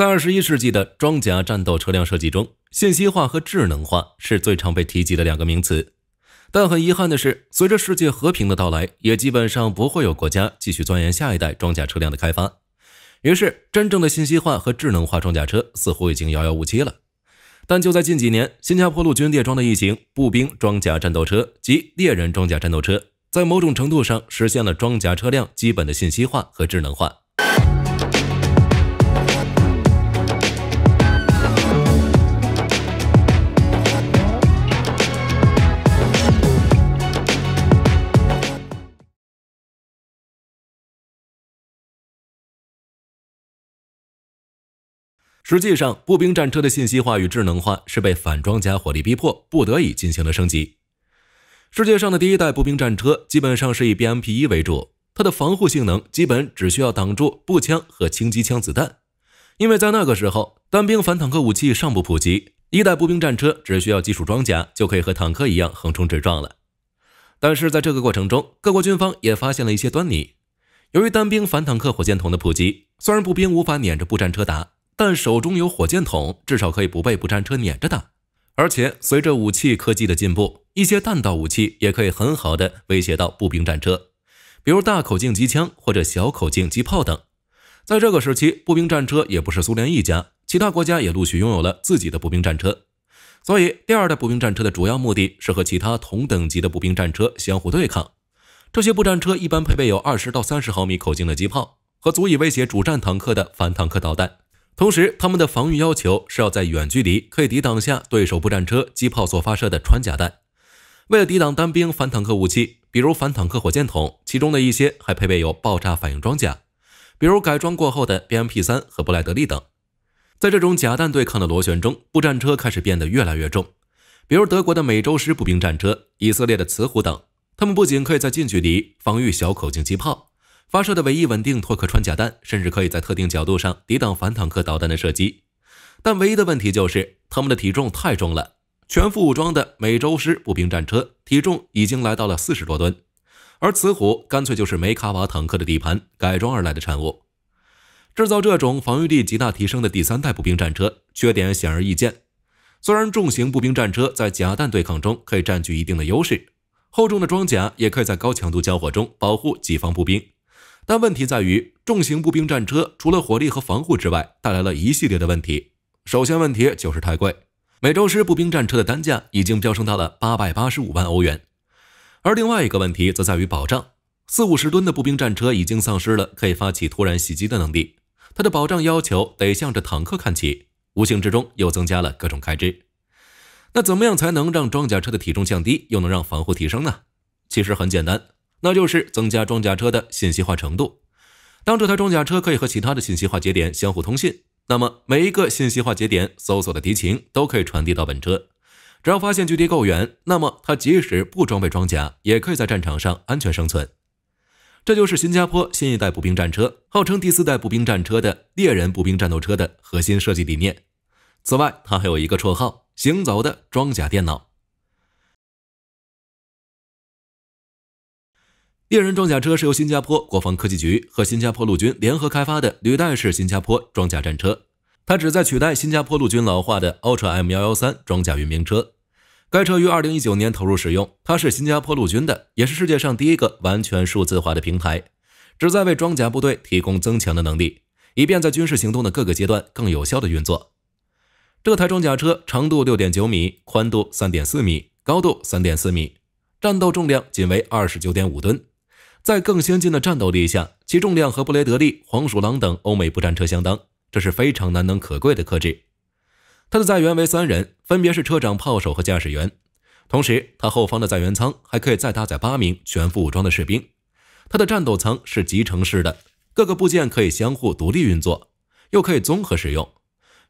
在二十一世纪的装甲战斗车辆设计中，信息化和智能化是最常被提及的两个名词。但很遗憾的是，随着世界和平的到来，也基本上不会有国家继续钻研下一代装甲车辆的开发。于是，真正的信息化和智能化装甲车似乎已经遥遥无期了。但就在近几年，新加坡陆军列装的一型步兵装甲战斗车及猎人装甲战斗车，在某种程度上实现了装甲车辆基本的信息化和智能化。实际上，步兵战车的信息化与智能化是被反装甲火力逼迫，不得已进行了升级。世界上的第一代步兵战车基本上是以 BMP 一为主，它的防护性能基本只需要挡住步枪和轻机枪子弹，因为在那个时候，单兵反坦克武器尚不普及。一代步兵战车只需要基础装甲就可以和坦克一样横冲直撞了。但是在这个过程中，各国军方也发现了一些端倪。由于单兵反坦克火箭筒的普及，虽然步兵无法撵着步战车打。但手中有火箭筒，至少可以不被步战车碾着打。而且随着武器科技的进步，一些弹道武器也可以很好的威胁到步兵战车，比如大口径机枪或者小口径机炮等。在这个时期，步兵战车也不是苏联一家，其他国家也陆续拥有了自己的步兵战车。所以，第二代步兵战车的主要目的是和其他同等级的步兵战车相互对抗。这些步战车一般配备有二十到三十毫米口径的机炮和足以威胁主战坦克的反坦克导弹。同时，他们的防御要求是要在远距离可以抵挡下对手步战车机炮所发射的穿甲弹。为了抵挡单兵反坦克武器，比如反坦克火箭筒，其中的一些还配备有爆炸反应装甲，比如改装过后的 BMP 三和布莱德利等。在这种甲弹对抗的螺旋中，步战车开始变得越来越重，比如德国的美洲狮步兵战车、以色列的雌虎等。他们不仅可以在近距离防御小口径机炮。发射的唯一稳定托克穿甲弹，甚至可以在特定角度上抵挡反坦克导弹的射击。但唯一的问题就是，他们的体重太重了。全副武装的美洲狮步兵战车体重已经来到了四十多吨，而雌虎干脆就是梅卡瓦坦克的底盘改装而来的产物。制造这种防御力极大提升的第三代步兵战车，缺点显而易见。虽然重型步兵战车在甲弹对抗中可以占据一定的优势，厚重的装甲也可以在高强度交火中保护己方步兵。但问题在于，重型步兵战车除了火力和防护之外，带来了一系列的问题。首先，问题就是太贵。美洲狮步兵战车的单价已经飙升到了八百八十五万欧元。而另外一个问题则在于保障，四五十吨的步兵战车已经丧失了可以发起突然袭击的能力，它的保障要求得向着坦克看齐，无形之中又增加了各种开支。那怎么样才能让装甲车的体重降低，又能让防护提升呢？其实很简单。那就是增加装甲车的信息化程度。当这台装甲车可以和其他的信息化节点相互通信，那么每一个信息化节点搜索的敌情都可以传递到本车。只要发现距离够远，那么它即使不装备装甲，也可以在战场上安全生存。这就是新加坡新一代步兵战车，号称第四代步兵战车的猎人步兵战斗车的核心设计理念。此外，它还有一个绰号——行走的装甲电脑。猎人装甲车是由新加坡国防科技局和新加坡陆军联合开发的履带式新加坡装甲战车，它旨在取代新加坡陆军老化的 Ultra M 幺幺三装甲运兵车。该车于二零一九年投入使用，它是新加坡陆军的，也是世界上第一个完全数字化的平台，旨在为装甲部队提供增强的能力，以便在军事行动的各个阶段更有效的运作。这台装甲车长度六点九米，宽度三点四米，高度三点四米，战斗重量仅为二十九点五吨。在更先进的战斗力下，其重量和布雷德利、黄鼠狼等欧美步战车相当，这是非常难能可贵的克制。它的载员为三人，分别是车长、炮手和驾驶员。同时，它后方的载员舱还可以再搭载八名全副武装的士兵。它的战斗舱是集成式的，各个部件可以相互独立运作，又可以综合使用。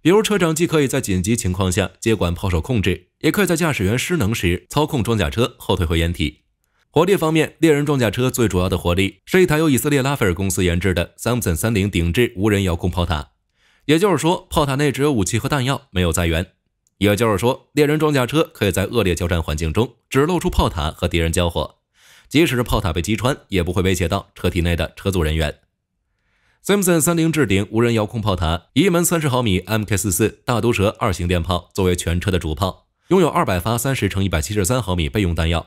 比如，车长既可以在紧急情况下接管炮手控制，也可以在驾驶员失能时操控装甲车后退回掩体。火力方面，猎人装甲车最主要的火力是一台由以色列拉斐尔公司研制的 Samson 三零顶置无人遥控炮塔。也就是说，炮塔内只有武器和弹药，没有载员。也就是说，猎人装甲车可以在恶劣交战环境中只露出炮塔和敌人交火，即使炮塔被击穿，也不会威胁到车体内的车组人员。Samson 三零置顶无人遥控炮塔，一门三十毫米 MK 四四大毒蛇二型电炮作为全车的主炮，拥有二百发三十乘一百七十三毫米备用弹药。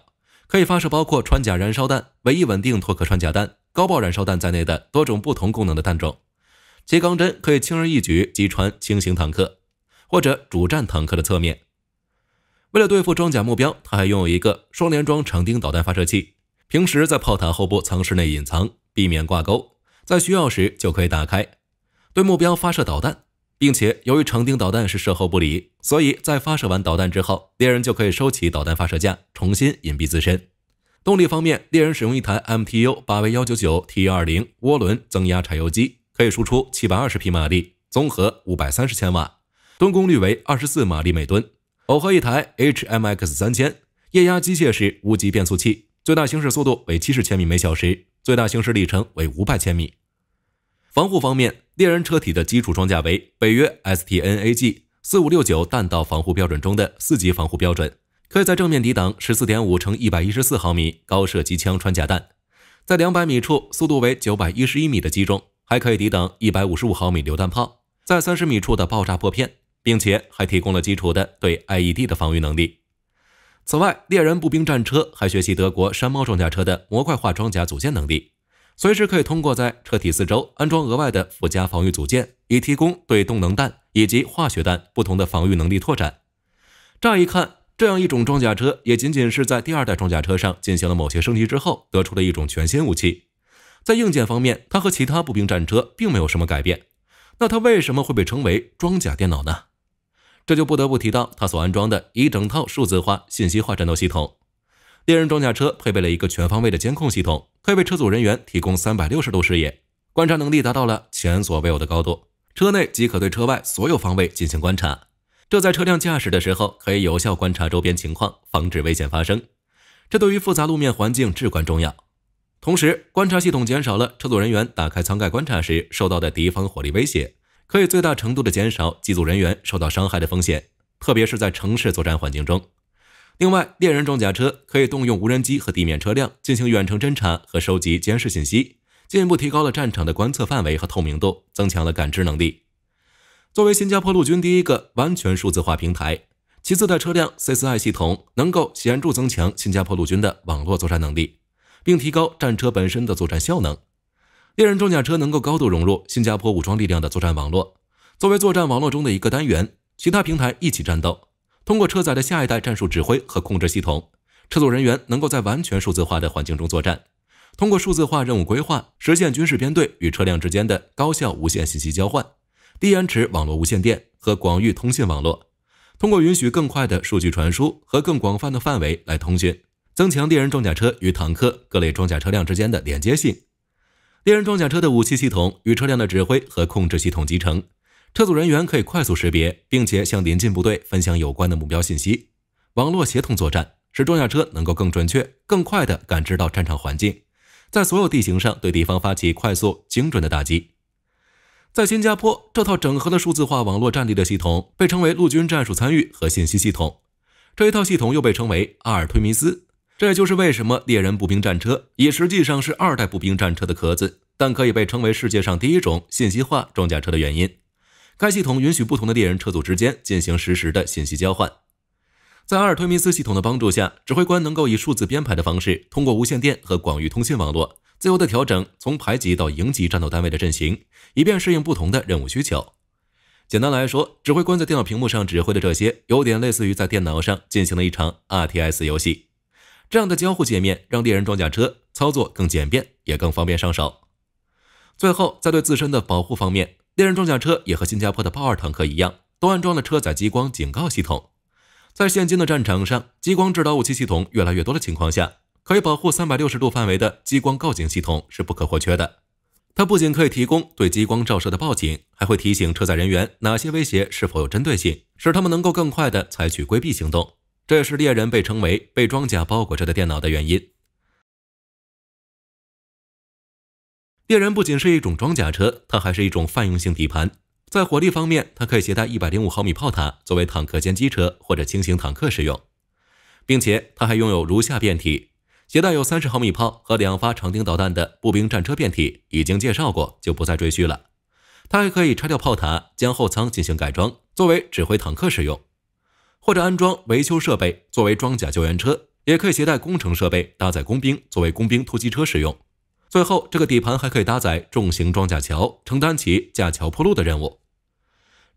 可以发射包括穿甲燃烧弹、唯一稳定脱壳穿甲弹、高爆燃烧弹在内的多种不同功能的弹种，其钢针可以轻而易举击穿轻型坦克或者主战坦克的侧面。为了对付装甲目标，它还拥有一个双联装长钉导弹发射器，平时在炮塔后部舱室内隐藏，避免挂钩，在需要时就可以打开，对目标发射导弹。并且，由于长钉导弹是射后不理，所以在发射完导弹之后，猎人就可以收起导弹发射架，重新隐蔽自身。动力方面，猎人使用一台 MTU 八 V 幺九九 T 二零涡轮增压柴油机，可以输出七百二十匹马力，综合五百三十千瓦，吨功率为二十四马力每吨，耦合一台 HMX 三千液压机械式无级变速器，最大行驶速度为七十千米每小时，最大行驶里程为五百千米。防护方面，猎人车体的基础装甲为北约 STNAG 四五六九弹道防护标准中的四级防护标准，可以在正面抵挡十四点五乘一百一十四毫米高射机枪穿甲弹，在两百米处速度为九百一十一米的击中，还可以抵挡一百五十五毫米榴弹炮在三十米处的爆炸破片，并且还提供了基础的对 IED 的防御能力。此外，猎人步兵战车还学习德国山猫装甲车的模块化装甲组件能力。随时可以通过在车体四周安装额外的附加防御组件，以提供对动能弹以及化学弹不同的防御能力拓展。乍一看，这样一种装甲车也仅仅是在第二代装甲车上进行了某些升级之后得出的一种全新武器。在硬件方面，它和其他步兵战车并没有什么改变。那它为什么会被称为装甲电脑呢？这就不得不提到它所安装的一整套数字化、信息化战斗系统。猎人装甲车配备了一个全方位的监控系统，可以为车组人员提供三百六十度视野，观察能力达到了前所未有的高度。车内即可对车外所有方位进行观察，这在车辆驾驶的时候可以有效观察周边情况，防止危险发生。这对于复杂路面环境至关重要。同时，观察系统减少了车组人员打开舱盖观察时受到的敌方火力威胁，可以最大程度的减少机组人员受到伤害的风险，特别是在城市作战环境中。另外，猎人装甲车可以动用无人机和地面车辆进行远程侦察和收集监视信息，进一步提高了战场的观测范围和透明度，增强了感知能力。作为新加坡陆军第一个完全数字化平台，其自带车辆 CSI 系统能够显著增强新加坡陆军的网络作战能力，并提高战车本身的作战效能。猎人装甲车能够高度融入新加坡武装力量的作战网络，作为作战网络中的一个单元，其他平台一起战斗。通过车载的下一代战术指挥和控制系统，车组人员能够在完全数字化的环境中作战。通过数字化任务规划，实现军事编队与车辆之间的高效无线信息交换。低延迟网络无线电和广域通信网络，通过允许更快的数据传输和更广泛的范围来通讯，增强猎人装甲车与坦克各类装甲车辆之间的连接性。猎人装甲车的武器系统与车辆的指挥和控制系统集成。车组人员可以快速识别，并且向邻近部队分享有关的目标信息。网络协同作战使装甲车能够更准确、更快地感知到战场环境，在所有地形上对敌方发起快速、精准的打击。在新加坡，这套整合的数字化网络战力的系统被称为陆军战术参与和信息系统，这一套系统又被称为阿尔忒弥斯。这也就是为什么猎人步兵战车，也实际上是二代步兵战车的壳子，但可以被称为世界上第一种信息化装甲车的原因。该系统允许不同的猎人车组之间进行实时的信息交换，在阿尔忒弥斯系统的帮助下，指挥官能够以数字编排的方式，通过无线电和广域通信网络，自由地调整从排级到营级战斗单位的阵型，以便适应不同的任务需求。简单来说，指挥官在电脑屏幕上指挥的这些，有点类似于在电脑上进行了一场 RTS 游戏。这样的交互界面让猎人装甲车操作更简便，也更方便上手。最后，在对自身的保护方面。猎人装甲车也和新加坡的豹二坦克一样，都安装了车载激光警告系统。在现今的战场上，激光制导武器系统越来越多的情况下，可以保护三百六十度范围的激光告警系统是不可或缺的。它不仅可以提供对激光照射的报警，还会提醒车载人员哪些威胁是否有针对性，使他们能够更快的采取规避行动。这也是猎人被称为被装甲包裹着的电脑的原因。猎人不仅是一种装甲车，它还是一种泛用性底盘。在火力方面，它可以携带一百零五毫米炮塔，作为坦克歼击车或者轻型坦克使用，并且它还拥有如下变体：携带有三十毫米炮和两发长钉导弹的步兵战车变体已经介绍过，就不再赘述了。它还可以拆掉炮塔，将后舱进行改装，作为指挥坦克使用；或者安装维修设备，作为装甲救援车；也可以携带工程设备，搭载工兵，作为工兵突击车使用。最后，这个底盘还可以搭载重型装甲桥，承担起架桥铺路的任务。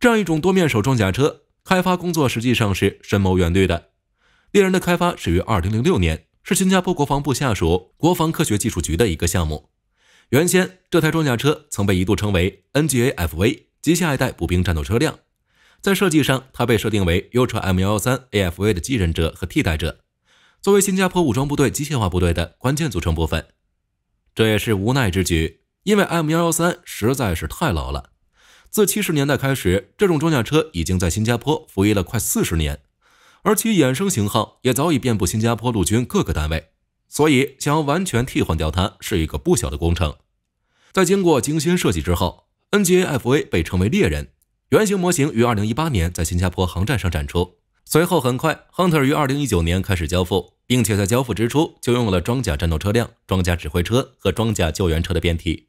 这样一种多面手装甲车开发工作实际上是深谋远虑的。猎人的开发始于二零零六年，是新加坡国防部下属国防科学技术局的一个项目。原先这台装甲车曾被一度称为 NGA FV，及下一代步兵战斗车辆。在设计上，它被设定为 U l t r a M 幺幺三 AFV 的继任者和替代者，作为新加坡武装部队机械化部队的关键组成部分。这也是无奈之举，因为 M 幺幺三实在是太老了。自七十年代开始，这种装甲车已经在新加坡服役了快四十年，而其衍生型号也早已遍布新加坡陆军各个单位。所以，想要完全替换掉它是一个不小的工程。在经过精心设计之后，NGAFA 被称为“猎人”原型模型，于二零一八年在新加坡航站上展出。随后很快，亨特于2019年开始交付，并且在交付之初就拥有了装甲战斗车辆、装甲指挥车和装甲救援车的变体。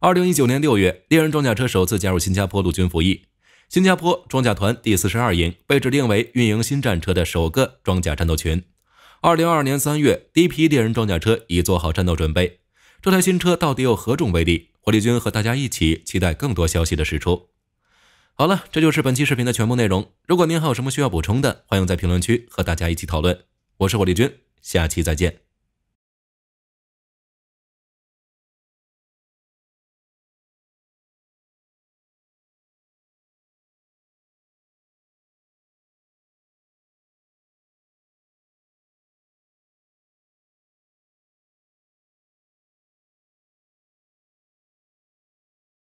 2019年6月，猎人装甲车首次加入新加坡陆军服役。新加坡装甲团第四十二营被指定为运营新战车的首个装甲战斗群。2022年3月，第一批猎人装甲车已做好战斗准备。这台新车到底有何种威力？火力军和大家一起期待更多消息的释出。好了，这就是本期视频的全部内容。如果您还有什么需要补充的，欢迎在评论区和大家一起讨论。我是火力军，下期再见。